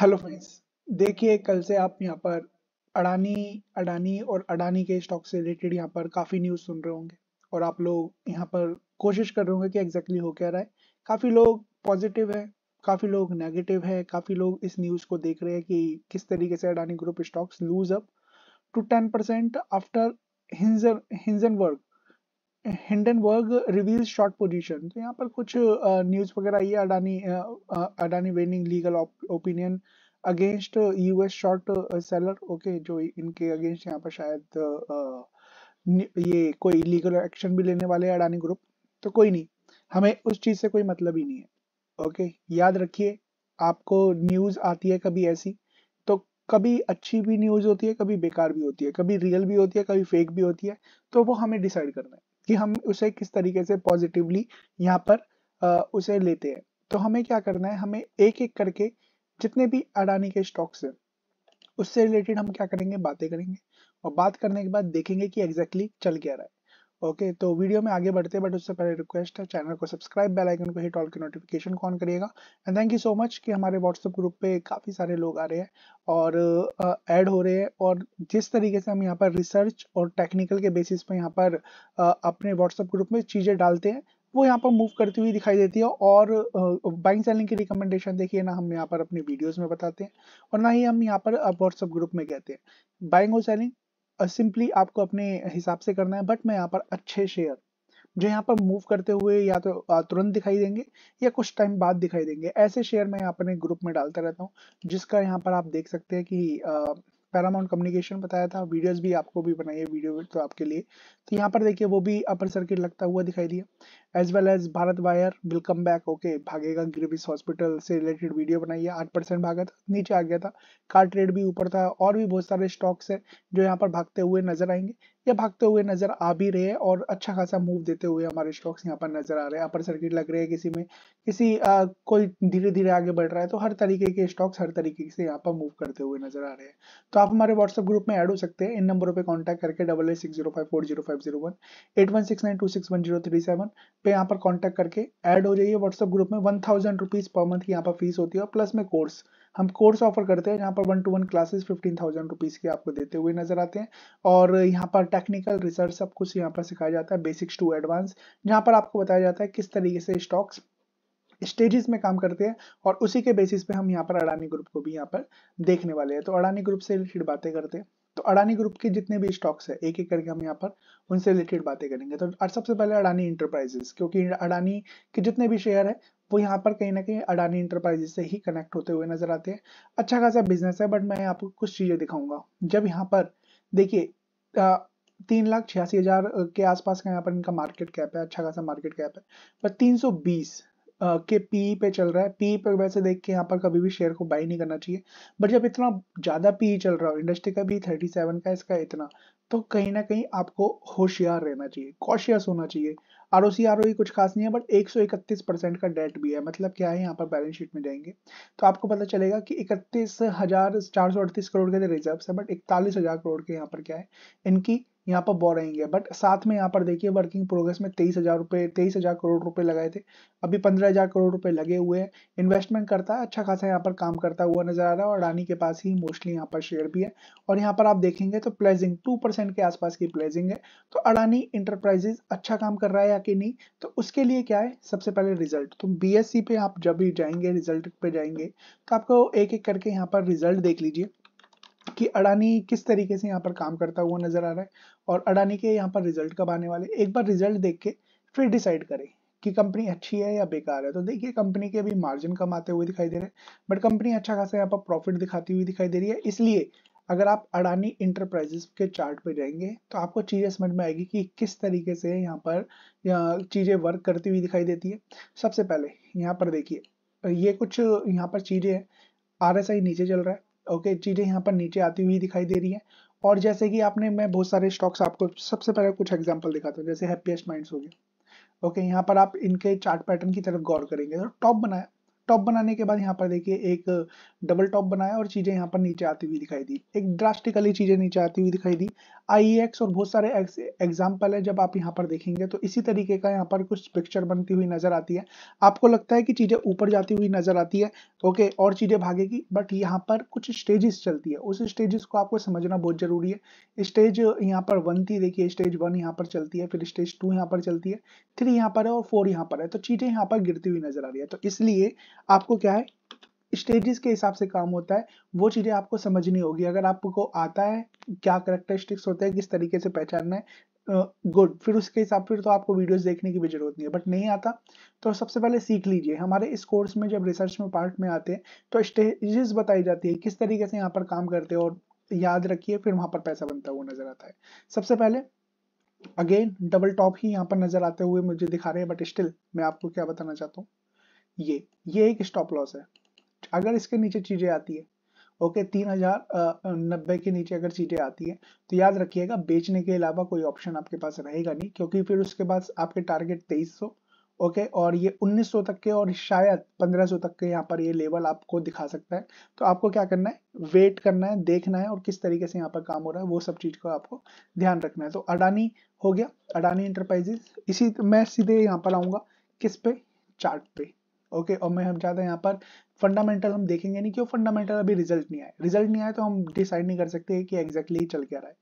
hello friends देखिए कल से आप यहाँ पर अडानी अडानी और अडानी के स्टॉक से रिलेटेड यहाँ पर काफ़ी न्यूज़ सुन रहे होंगे और आप लोग यहाँ पर कोशिश कर रहे होंगे कि एग्जैक्टली हो क्या रहा है काफ़ी लोग पॉजिटिव है काफ़ी लोग नेगेटिव है काफ़ी लोग इस न्यूज़ को देख रहे हैं कि किस तरीके से Adani group stocks lose up to ten percent after Hindenburg Hindenburg reveals short position तो यहाँ पर कुछ न्यूज़ वगैरह आई है Adani Adani weighing legal opinion against US short seller okay जो इनके अगेंस्ट यहाँ पर शायद ये कोई लीगल एक्शन भी लेने वाले अडानी ग्रुप तो कोई नहीं हमें उस चीज़ से कोई मतलब ही नहीं है ओके याद रखिए आपको न्यूज़ आती है कभी ऐसी तो कभी अच्छी भी न्यूज़ होती है कभी बेकार भी होती है कभी रियल भी होती है कभी फेक भी होती है तो वो हमें डिसाइड करना है कि हम उसे किस तरीके से पॉजिटिवली यहाँ पर आ, उसे लेते हैं तो हमें क्या करना है हमें एक एक करके जितने भी अडानी के स्टॉक्स हैं उससे रिलेटेड हम क्या करेंगे बातें करेंगे और बात करने के बाद देखेंगे कि एग्जैक्टली exactly चल क्या रहा है ओके तो वीडियो में आगे बढ़ते बट उससे पहले रिक्वेस्ट है चैनल को सब्सक्राइब बेल आइकन को हिट ऑल की नोटिफिकेशन कौन करिएगा and thank you so much कि हमारे व्हाट्सएप ग्रुप पे काफ़ी सारे लोग आ रहे हैं और ऐड हो रहे हैं और जिस तरीके से हम यहाँ पर रिसर्च और टेक्निकल के बेसिस पे यहाँ पर आ, अपने व्हाट्सएप ग्रुप में चीज़ें डालते हैं वो यहाँ पर मूव करती हुई दिखाई देती है और बाइंग सेलिंग की रिकमेंडेशन देखिए ना हम यहाँ पर अपनी वीडियोज में बताते हैं और ना ही हम यहाँ पर व्हाट्सएप ग्रुप में कहते हैं बाइंग और सेलिंग सिंपली आपको अपने हिसाब से करना है बट मैं यहाँ पर अच्छे शेयर जो यहाँ पर मूव करते हुए या तो तुरंत दिखाई देंगे या कुछ टाइम बाद दिखाई देंगे ऐसे शेयर मैं अपने ग्रुप में डालता रहता हूँ जिसका यहाँ पर आप देख सकते हैं कि पैरामाउंट कम्युनिकेशन बताया था वीडियोस भी आपको भी बनाइए वीडियो तो आपके लिए तो यहाँ पर देखिए वो भी अपर सर्किट लगता हुआ दिखाई दिया as well as Bharat wire welcome back okay भागेगा ग्रेविस हॉस्पिटल से रिलेटेड वीडियो बनाई है आठ परसेंट भागा था नीचे आ गया था कार ट्रेड भी ऊपर था और भी बहुत सारे स्टॉक्स हैं जो यहाँ पर भागते हुए नजर आएंगे या भागते हुए नजर आ भी रहे हैं और अच्छा खासा मूव देते हुए हमारे स्टॉक्स यहाँ पर नजर आ रहे हैं अपर सर्किट लग रहे हैं किसी में किसी आ, कोई धीरे धीरे आगे बढ़ रहा है तो हर तरीके के स्टॉक्स हर तरीके से यहाँ पर मूव करते हुए नजर आ रहे हैं तो आप हमारे व्हाट्सएप ग्रुप में ऐड हो सकते हैं इन नंबरों पर कॉन्टैक्ट करके double eight six zero five four zero five five पे यहाँ पर कॉन्टैक्ट करके ऐड हो जाइए व्हाट्सअप ग्रुप में one thousand rupees per month की यहाँ पर फीस होती है और प्लस में कोर्स हम कोर्स ऑफर करते हैं यहाँ पर one to one classes fifteen thousand rupees के आपको देते हुए नजर आते हैं और यहाँ पर टेक्निकल रिसर्च सब कुछ यहाँ पर सिखाया जाता है बेसिक्स टू एडवांस जहाँ पर आपको बताया जाता है किस तरीके से स्टॉक्स स्टेजेस में काम करते हैं और उसी के बेसिस पे हम यहाँ पर अडानी ग्रुप को भी यहाँ पर देखने वाले हैं तो अडानी ग्रुप से रिलेटेड बातें करते हैं तो अडानी ग्रुप के जितने भी स्टॉक्स है एक एक करके हम यहाँ पर उनसे रिलेटेड बातें करेंगे तो सबसे पहले अडानी इंटरप्राइजेस क्योंकि अडानी के जितने भी शेयर है वो यहाँ पर कहीं ना कहीं अडानी इंटरप्राइजेस से ही कनेक्ट होते हुए नजर आते हैं अच्छा खासा बिजनेस है बट मैं आपको कुछ चीजें दिखाऊंगा जब यहाँ पर देखिए तीन लाख छियासी हजार के आसपास का यहाँ पर इनका मार्केट कैप है अच्छा खासा मार्केट कैप है पर तीन सौ बीस के पी पे चल रहा है पी पे वैसे देख के यहाँ पर कभी भी शेयर को बाई नहीं करना चाहिए बट जब इतना ज़्यादा पी चल रहा हो इंडस्ट्री का भी थर्टी सेवन का इसका इतना तो कहीं ना कहीं आपको होशियार रहना चाहिए कॉशियस होना चाहिए R O C R O कुछ खास नहीं है बट एक सौ इकतीस परसेंट का डेट भी है मतलब क्या है यहाँ पर बैलेंस शीट में जाएंगे तो आपको पता चलेगा कि इकतीस हजार चार सौ अड़तीस करोड़ के रिजर्व है बट इकतालीस हजार करोड़ के यहाँ पर क्या है इनकी यहाँ पर बोरेंगे बट साथ में यहाँ पर देखिए वर्किंग प्रोग्रेस में तेईस हजार रुपये तेईस हजार करोड़ रुपए लगाए थे अभी पंद्रह हजार करोड़ रुपए लगे हुए हैं इन्वेस्टमेंट करता है अच्छा खासा यहाँ पर काम करता हुआ नजर आ रहा है और रानी के पास ही मोस्टली यहाँ पर शेयर भी है और यहाँ पर आप देखेंगे तो प्लेजिंग टू परसेंट के आसपास की प्लेजिंग है तो अडानी इंटरप्राइजेस अच्छा काम कर रहा है या कि नहीं तो उसके लिए क्या है सबसे पहले रिजल्ट तो बी e पे आप जब भी जाएंगे रिजल्ट पे जाएंगे तो आपको एक एक करके यहाँ पर रिजल्ट देख लीजिए कि अडानी किस तरीके से यहाँ पर काम करता हुआ नजर आ रहा है और अडानी के यहाँ पर रिजल्ट कब आने वाले एक बार रिजल्ट देख के फिर डिसाइड करें कि कंपनी अच्छी है या बेकार है तो देखिए कंपनी के भी मार्जिन कम आते हुए दिखाई दे रहे हैं बट कंपनी अच्छा खासा यहाँ पर प्रॉफिट दिखाती हुई दिखाई दे रही है इसलिए अगर आप अडानी इंटरप्राइजेस के चार्ट पे जाएंगे तो आपको चीज़ें समझ में आएगी कि किस तरीके से यहाँ पर चीज़ें वर्क करती हुई दिखाई देती है सबसे पहले यहाँ पर देखिए ये कुछ यहाँ पर चीज़ें हैं आर नीचे चल रहा है ओके चीज़ें यहाँ पर नीचे आती हुई दिखाई दे रही है और जैसे कि आपने मैं बहुत सारे स्टॉक्स आपको सबसे पहले कुछ एग्जाम्पल दिखाता हूँ जैसे हैप्पीएस्ट माइंड हो गया ओके यहाँ पर आप इनके चार्ट पैटर्न की तरफ गौर करेंगे तो टॉप बनाया टॉप बनाने के बाद यहाँ पर देखिए एक डबल टॉप बनाया और चीज़ें यहाँ पर नीचे आती हुई दिखाई दी एक ड्रास्टिकली चीज़ें नीचे आती हुई दिखाई दी आई एक्स और बहुत सारे एग्जाम्पल है जब आप यहाँ पर देखेंगे तो इसी तरीके का यहाँ पर कुछ पिक्चर बनती हुई नज़र आती है आपको लगता है कि चीज़ें ऊपर जाती हुई नज़र आती है ओके और चीज़ें भागेगी बट यहाँ पर कुछ स्टेजेस चलती है उस स्टेजेस को आपको समझना बहुत ज़रूरी है स्टेज यहाँ पर वन थी देखिए स्टेज वन यहाँ पर चलती है फिर स्टेज टू यहाँ पर चलती है थ्री यहाँ पर है और फोर यहाँ पर है तो चीज़ें यहाँ पर गिरती हुई नज़र आ रही है तो इसलिए आपको क्या है स्टेजेस के हिसाब से काम होता है वो चीज़ें आपको समझनी होगी अगर आपको आता है क्या करेक्टरिस्टिक्स होते हैं किस तरीके से पहचानना है गुड uh, फिर उसके हिसाब फिर तो आपको वीडियोस देखने की भी जरूरत नहीं है बट नहीं आता तो सबसे पहले सीख लीजिए हमारे इस कोर्स में जब रिसर्च में पार्ट में आते हैं तो स्टेजेस बताई जाती है किस तरीके से यहाँ पर काम करते हैं और याद रखिए फिर वहाँ पर पैसा बनता हुआ नजर आता है सबसे पहले अगेन डबल टॉप ही यहाँ पर नजर आते हुए मुझे दिखा रहे हैं बट स्टिल मैं आपको क्या बताना चाहता हूँ ये ये एक स्टॉप लॉस है अगर इसके नीचे चीजें आती है ओके तीन हजार नब्बे के नीचे अगर चीजें आती है तो याद रखिएगा बेचने के अलावा कोई ऑप्शन आपके पास रहेगा नहीं क्योंकि फिर उसके बाद आपके टारगेट तेईस सौ ओके और ये उन्नीस सौ तक के और शायद पंद्रह सौ तक के यहाँ पर ये लेवल आपको दिखा सकता है तो आपको क्या करना है वेट करना है देखना है और किस तरीके से यहाँ पर काम हो रहा है वो सब चीज़ को आपको ध्यान रखना है तो अडानी हो गया अडानी इंटरप्राइजेस इसी मैं सीधे यहाँ पर आऊंगा किस पे चार्ट पे ओके और मैं हम चाहते हैं यहाँ पर फंडामेंटल हम देखेंगे नहीं क्यों फंडामेंटल अभी रिजल्ट नहीं आया रिजल्ट नहीं आया तो हम डिसाइड नहीं कर सकते कि एग्जैक्टली exactly चल क्या रहा है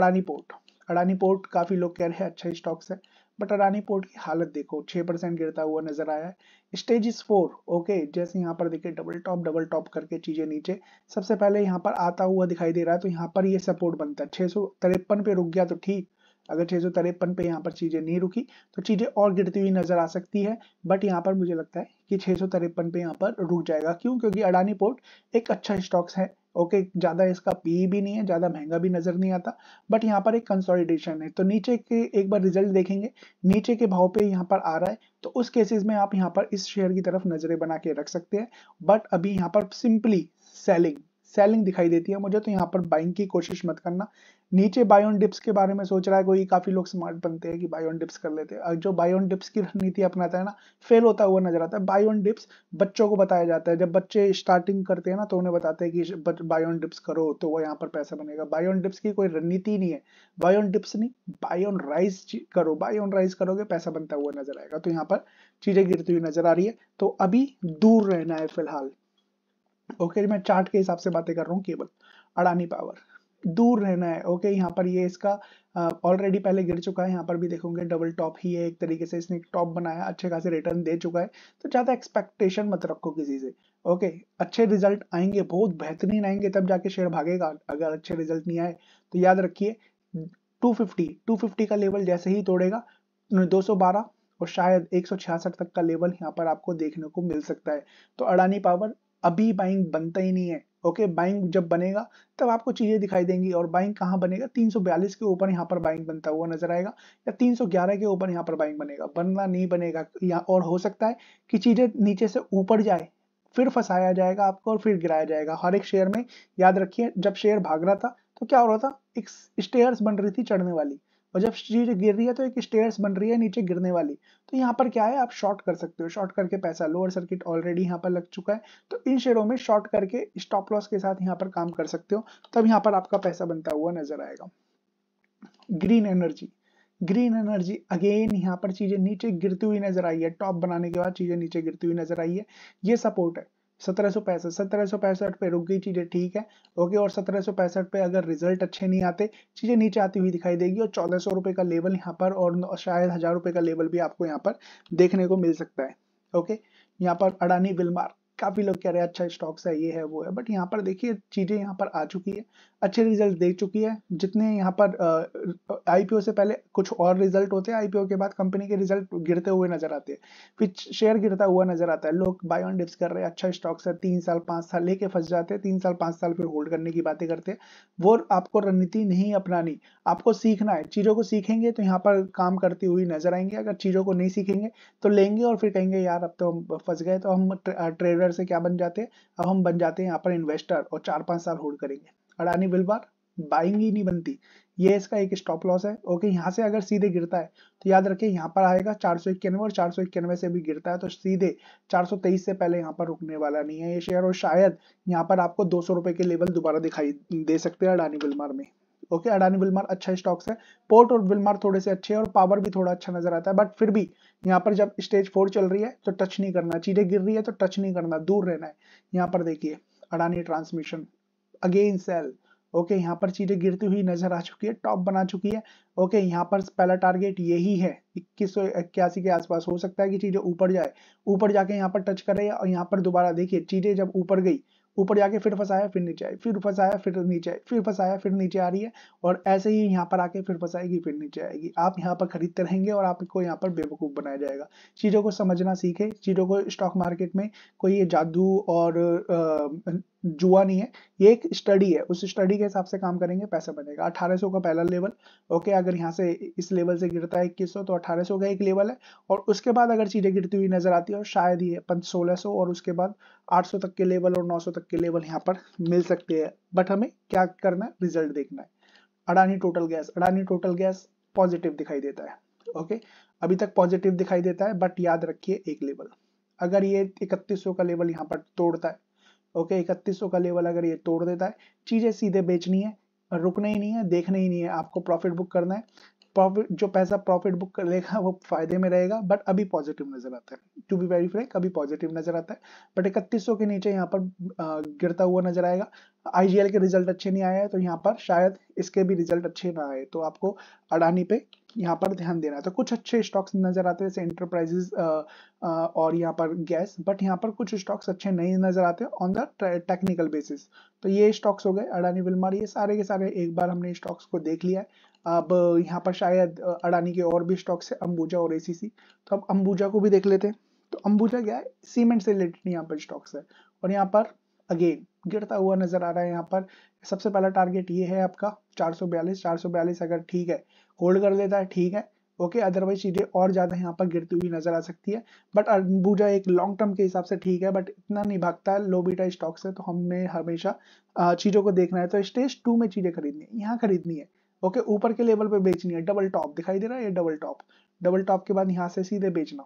अडानी पोर्ट अडानी पोर्ट काफ़ी लोग कह रहे हैं अच्छा स्टॉक्स है बट अडानी पोर्ट की हालत देखो छह परसेंट गिरता हुआ नजर आया है स्टेज इज फोर ओके जैसे यहाँ पर देखिए डबल टॉप डबल टॉप करके चीज़ें नीचे सबसे पहले यहाँ पर आता हुआ दिखाई दे रहा है तो यहाँ पर ये सपोर्ट बनता है छह सौ तिरपन पे रुक गया तो ठीक अगर छह सौ तिरपन पे यहाँ पर चीजें नहीं रुकी तो चीजें और गिरती हुई नजर आ सकती है बट यहाँ पर मुझे लगता है कि छह सौ तिरपन पे यहाँ पर रुक जाएगा क्यों क्योंकि अडानी पोर्ट एक अच्छा स्टॉक्स है ओके ज्यादा इसका पी e भी नहीं है ज्यादा महंगा भी नजर नहीं आता बट यहाँ पर एक कंसोलिडेशन है तो नीचे के एक बार रिजल्ट देखेंगे नीचे के भाव पे यहाँ पर आ रहा है तो उस केसेस में आप यहाँ पर इस शेयर की तरफ नजरें बना के रख सकते हैं बट अभी यहाँ पर सिंपली सेलिंग सेलिंग दिखाई देती है मुझे तो यहाँ पर बाइंग की कोशिश मत करना नीचे बायोन डिप्स के बारे में सोच रहा है कोई काफी लोग स्मार्ट बनते हैं कि बायोन डिप्स कर लेते हैं जो बायोन डिप्स की रणनीति अपनाता है ना फेल होता हुआ नजर आता है बायोन डिप्स बच्चों को बताया जाता है जब बच्चे स्टार्टिंग करते हैं ना तो उन्हें बताते हैं कि बायोन डिप्स करो तो वो यहाँ पर पैसा बनेगा बायोन डिप्स की कोई रणनीति नहीं है बायोन डिप्स नहीं बायोन राइस राइज करो बायोन राइस राइज करोगे पैसा बनता हुआ नजर आएगा तो यहाँ पर चीजें गिरती हुई नजर आ रही है तो अभी दूर रहना है फिलहाल ओके okay, मैं चार्ट के हिसाब से बातें कर रहा हूँ केवल अडानी पावर दूर रहना है ओके okay, यहाँ पर ये इसका ऑलरेडी पहले गिर चुका है यहाँ पर भी देखोगे डबल टॉप ही है एक तरीके से इसने टॉप बनाया अच्छे खासे रिटर्न दे चुका है तो ज़्यादा एक्सपेक्टेशन मत रखो किसी से ओके okay, अच्छे रिजल्ट आएंगे बहुत बेहतरीन आएंगे तब जाके शेयर भागेगा अगर अच्छे रिजल्ट नहीं आए तो याद रखिए 250 250 का लेवल जैसे ही तोड़ेगा 212 और शायद एक तक का लेवल यहाँ पर आपको देखने को मिल सकता है तो अडानी पावर अभी बाइंग बनता ही नहीं है ओके okay, बाइंग जब बनेगा तब आपको चीजें दिखाई देंगी और बाइंग कहाँ बनेगा 342 के ऊपर यहाँ पर बाइंग बनता हुआ नजर आएगा या 311 के ऊपर यहाँ पर बाइंग बनेगा बनना नहीं बनेगा या और हो सकता है कि चीजें नीचे से ऊपर जाए फिर फंसाया जाएगा आपको और फिर गिराया जाएगा हर एक शेयर में याद रखिए जब शेयर भाग रहा था तो क्या हो रहा था एक स्टेयर्स बन रही थी चढ़ने वाली और जब चीज गिर रही है तो एक स्टेयर्स बन रही है नीचे गिरने वाली तो यहाँ पर क्या है आप शॉर्ट कर सकते हो शॉर्ट करके पैसा लोअर सर्किट ऑलरेडी यहाँ पर लग चुका है तो इन शेयरों में शॉर्ट करके स्टॉप लॉस के साथ यहाँ पर काम कर सकते हो तब यहाँ पर आपका पैसा बनता हुआ नजर आएगा green energy green energy again यहाँ पर चीजें नीचे गिरती हुई नजर आई है टॉप बनाने के बाद चीजें नीचे गिरती हुई नजर आई है ये सपोर्ट है सत्रह सौ पैंसठ सत्रह सौ पे रुक गई चीज़ें ठीक है ओके और सत्रह सौ पे अगर रिजल्ट अच्छे नहीं आते चीज़ें नीचे आती हुई दिखाई देगी और चौदह सौ का लेवल यहाँ पर और शायद हज़ार रुपए का लेवल भी आपको यहाँ पर देखने को मिल सकता है ओके यहाँ पर अडानी बिलमार काफ़ी लोग कह रहे हैं अच्छा स्टॉक्स है ये है वो है बट यहाँ पर देखिए चीज़ें यहाँ पर आ चुकी है अच्छे रिजल्ट दे चुकी है जितने यहाँ पर आईपीओ से पहले कुछ और रिजल्ट होते हैं आईपीओ के बाद कंपनी के रिजल्ट गिरते हुए नजर आते हैं फिर शेयर गिरता हुआ नजर आता है लोग बाय ऑन डिप्स कर रहे हैं अच्छा स्टॉक्स है तीन साल पाँच साल लेके फंस जाते हैं तीन साल पाँच साल फिर होल्ड करने की बातें करते हैं वो आपको रणनीति नहीं अपनानी आपको सीखना है चीज़ों को सीखेंगे तो यहाँ पर काम करती हुई नजर आएंगे अगर चीज़ों को नहीं सीखेंगे तो लेंगे और फिर कहेंगे यार अब तो हम फंस गए तो हम ट्रेडर से क्या बन जाते हैं अब हम बन जाते हैं यहाँ पर इन्वेस्टर और चार पाँच साल होल्ड करेंगे अडानी बिलवार बाइंग ही नहीं बनती ये इसका एक स्टॉप लॉस है ओके यहाँ से अगर सीधे गिरता है तो याद रखिए यहाँ पर आएगा चार सौ इक्यानवे और चार सौ इक्यानवे से भी गिरता है तो सीधे चार सौ तेईस से पहले यहाँ पर रुकने वाला नहीं है ये शेयर और शायद यहाँ पर आपको दो सौ रुपए के लेवल दोबारा दिखाई दे सकते हैं अडानी बिलमार में ओके अडानी बिलमार अच्छा स्टॉक्स है पोर्ट और बिलमार थोड़े से अच्छे है और पावर भी थोड़ा अच्छा नजर आता है बट फिर भी यहाँ पर जब स्टेज फोर चल रही है तो टच नहीं करना चीजें गिर रही है तो टच नहीं करना दूर रहना है यहाँ पर देखिए Adani transmission again sell okay यहाँ पर चीजें गिरती हुई नजर आ चुकी है टॉप बना चुकी है ओके यहाँ पर पहला टारगेट यही है इक्कीस सौ इक्यासी के आसपास हो सकता है कि चीजें ऊपर जाए ऊपर जाके यहाँ पर टच करे और यहाँ पर दोबारा देखिए चीजें जब ऊपर गई ऊपर जाके फिर फंसाया फिर नीचे आई फिर फंसाया फिर नीचे आई फिर फंसाया फिर नीचे आ रही है और ऐसे ही यहाँ पर आके फिर फंसाएगी फिर नीचे आएगी आप यहाँ पर खरीदते रहेंगे और आपको यहाँ पर बेवकूफ़ बनाया जाएगा चीज़ों को समझना सीखे चीज़ों को स्टॉक मार्केट में कोई जादू और जुआ नहीं है ये एक स्टडी है उस स्टडी के हिसाब से काम करेंगे पैसा बनेगा 1800 का पहला लेवल ओके अगर यहाँ से इस लेवल से गिरता है इक्कीस तो 1800 का एक लेवल है और उसके बाद अगर चीजें गिरती हुई नजर आती है और शायद ये सोलह सौ और उसके बाद 800 तक के लेवल और 900 तक के लेवल यहाँ पर मिल सकते हैं बट हमें क्या करना है रिजल्ट देखना है Adani Total Gas Adani Total Gas positive दिखाई देता है ओके अभी तक पॉजिटिव दिखाई देता है बट याद रखिए एक लेवल अगर ये इकतीस का लेवल यहाँ पर तोड़ता है ओके इकतीस का लेवल अगर ये तोड़ देता है चीजें सीधे बेचनी है रुकना ही नहीं है देखना ही नहीं है आपको प्रॉफिट बुक करना है प्रॉफिट जो पैसा प्रॉफिट बुक कर लेगा वो फायदे में रहेगा बट अभी पॉजिटिव नजर आता है टू बी वेरी फ्रेंक अभी पॉजिटिव नजर आता है बट इकतीस के नीचे यहाँ पर गिरता हुआ नजर आएगा आईजीएल के रिजल्ट अच्छे नहीं आए तो यहाँ पर शायद इसके भी रिजल्ट अच्छे ना आए तो आपको अडानी पे यहाँ पर ध्यान देना है तो कुछ अच्छे स्टॉक्स नजर आते हैं जैसे इंटरप्राइजेस और यहाँ पर गैस बट यहाँ पर कुछ स्टॉक्स अच्छे नहीं नजर आते ऑन द टेक्निकल बेसिस तो ये स्टॉक्स हो गए अडानी विलमार ये सारे के सारे एक बार हमने स्टॉक्स को देख लिया है अब यहाँ पर शायद अडानी के और भी स्टॉक्स है अंबुजा और एसीसी तो अब अंबुजा को भी देख लेते हैं तो अंबुजा क्या है सीमेंट से रिलेटेड यहाँ पर स्टॉक्स है और यहाँ पर अगेन गिरता हुआ नजर आ रहा है यहाँ पर सबसे पहला टारगेट ये है आपका सौ बयालीस अगर ठीक है होल्ड कर लेता है ठीक है ओके अदरवाइज चीजें और ज्यादा यहाँ पर गिरती हुई नजर आ सकती है बट अंबुजा एक लॉन्ग टर्म के हिसाब से ठीक है बट इतना नहीं भागता है लो स्टॉक्स है तो हमें हमेशा चीजों को देखना है तो स्टेज टू में चीजें खरीदनी है यहाँ खरीदनी है ओके ऊपर के लेवल पे बेचनी है डबल टॉप दिखाई दे रहा है ये डबल टॉप डबल टॉप के बाद यहाँ से सीधे बेचना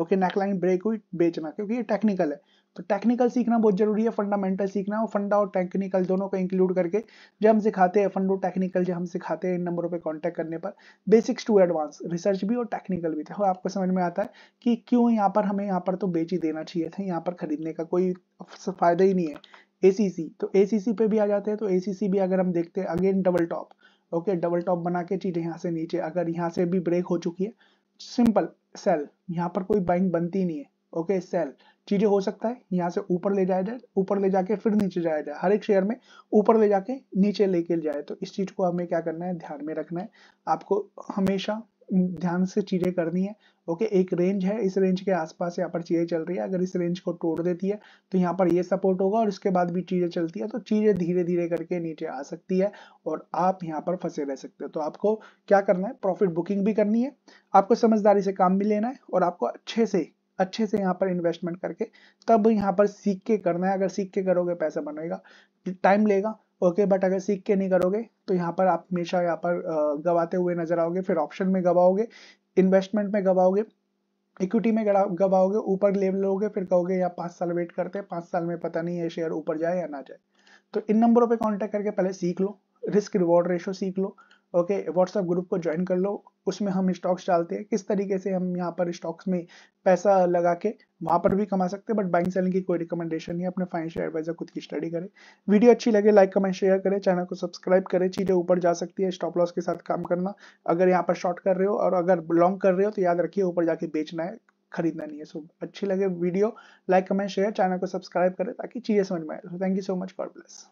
ओके नेकलाइन ब्रेक हुई बेचना क्योंकि ये टेक्निकल है तो टेक्निकल सीखना बहुत जरूरी है फंडामेंटल सीखना और फंडा और टेक्निकल दोनों को इंक्लूड करके जो हम सिखाते हैं फंडो टेक्निकल जो हम सिखाते हैं इन नंबरों पे कांटेक्ट करने पर बेसिक्स टू एडवांस रिसर्च भी और टेक्निकल भी था और आपको समझ में आता है कि क्यों यहाँ पर हमें यहाँ पर तो बेच ही देना चाहिए था यहाँ पर खरीदने का कोई फायदा ही नहीं है ए तो ए पे भी आ जाते हैं तो ए भी अगर हम देखते हैं again double top okay double top बना के चीजें यहाँ से नीचे अगर यहाँ से भी ब्रेक हो चुकी है सिंपल सेल यहाँ पर कोई बाइंग बनती नहीं है ओके सेल चीजें हो सकता है यहाँ से ऊपर ले जाया जाए ऊपर ले जाके फिर नीचे जाया जाए हर एक शेयर में ऊपर ले जाके नीचे लेके जाए तो इस चीज को हमें क्या करना है ध्यान में रखना है आपको हमेशा ध्यान से चीजें करनी है ओके एक रेंज है इस रेंज के आसपास यहाँ पर चीजें चल रही है अगर इस रेंज को तोड़ देती है तो यहाँ पर ये सपोर्ट होगा और इसके बाद भी चीजें चलती है तो चीजें धीरे धीरे करके नीचे आ सकती है और आप यहाँ पर फंसे रह सकते हो तो आपको क्या करना है प्रॉफिट बुकिंग भी करनी है आपको समझदारी से काम भी लेना है और आपको अच्छे से अच्छे से यहाँ पर इन्वेस्टमेंट करके तब यहाँ पर सीख के करना है अगर सीख के करोगे पैसा बनेगा टाइम लेगा ओके बट अगर सीख के नहीं करोगे तो यहाँ पर आप हमेशा यहाँ पर गवाते हुए नजर आओगे फिर ऑप्शन में गवाओगे इन्वेस्टमेंट में गवाओगे इक्विटी में गवाओगे ऊपर ले लोगे फिर कहोगे यहाँ पाँच साल वेट करते हैं पाँच साल में पता नहीं है शेयर ऊपर जाए या ना जाए तो इन नंबरों पर कॉन्टेक्ट करके पहले सीख लो रिस्क रिवॉर्ड रेशो सीख लो ओके व्हाट्सएप ग्रुप को ज्वाइन कर लो उसमें हम स्टॉक्स डालते हैं किस तरीके से हम यहाँ पर स्टॉक्स में पैसा लगा के वहां पर भी कमा सकते हैं बट बाइंग सेलिंग की कोई रिकमेंडेशन नहीं अपने फाइनेंशियल एडवाइजर खुद की स्टडी करें वीडियो अच्छी लगे लाइक कमेंट शेयर करें चैनल को सब्सक्राइब करें चीज़ें ऊपर जा सकती है स्टॉप लॉस के साथ काम करना अगर यहाँ पर शॉर्ट कर रहे हो और अगर लॉन्ग कर रहे हो तो याद रखिए ऊपर जाके बेचना है खरीदना नहीं है सो अच्छी लगे video like comment share channel को सब्सक्राइब करें ताकि चीज़ें समझ में आए thank you so much God bless